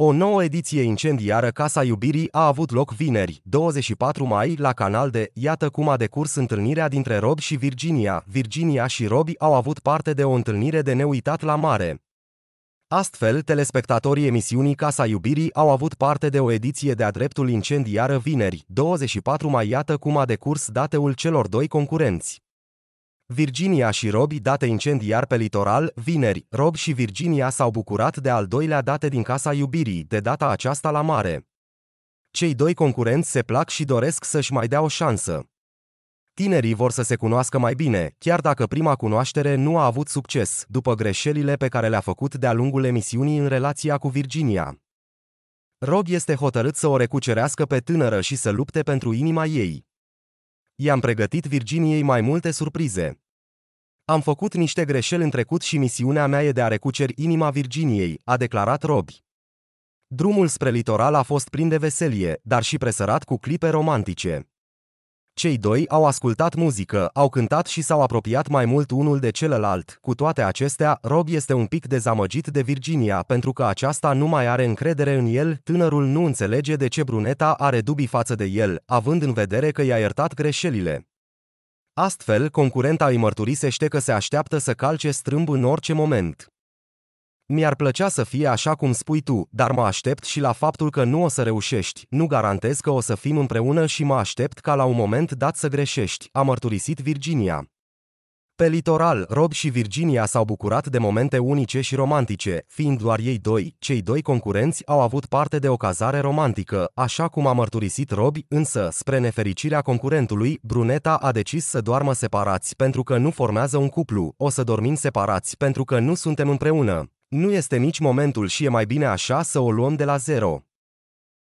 O nouă ediție incendiară Casa Iubirii a avut loc vineri, 24 mai, la canal de Iată cum a decurs întâlnirea dintre Rob și Virginia. Virginia și Robi au avut parte de o întâlnire de neuitat la mare. Astfel, telespectatorii emisiunii Casa Iubirii au avut parte de o ediție de-a dreptul incendiară vineri, 24 mai, iată cum a decurs dateul celor doi concurenți. Virginia și robi date incendiar pe litoral, vineri, Rob și Virginia s-au bucurat de al doilea date din Casa Iubirii, de data aceasta la mare. Cei doi concurenți se plac și doresc să-și mai dea o șansă. Tinerii vor să se cunoască mai bine, chiar dacă prima cunoaștere nu a avut succes, după greșelile pe care le-a făcut de-a lungul emisiunii în relația cu Virginia. Rob este hotărât să o recucerească pe tânără și să lupte pentru inima ei i-am pregătit Virginiei mai multe surprize. Am făcut niște greșeli în trecut și misiunea mea e de a recuceri inima Virginiei, a declarat Robi. Drumul spre litoral a fost plin de veselie, dar și presărat cu clipe romantice. Cei doi au ascultat muzică, au cântat și s-au apropiat mai mult unul de celălalt. Cu toate acestea, Rob este un pic dezamăgit de Virginia pentru că aceasta nu mai are încredere în el, tânărul nu înțelege de ce bruneta are dubii față de el, având în vedere că i-a iertat greșelile. Astfel, concurenta îi mărturisește că se așteaptă să calce strâmb în orice moment. Mi-ar plăcea să fie așa cum spui tu, dar mă aștept și la faptul că nu o să reușești. Nu garantez că o să fim împreună și mă aștept ca la un moment dat să greșești, a mărturisit Virginia. Pe litoral, Rob și Virginia s-au bucurat de momente unice și romantice, fiind doar ei doi, cei doi concurenți au avut parte de o cazare romantică, așa cum a mărturisit Rob, însă, spre nefericirea concurentului, bruneta a decis să doarmă separați pentru că nu formează un cuplu, o să dormim separați pentru că nu suntem împreună. Nu este nici momentul și e mai bine așa să o luăm de la zero.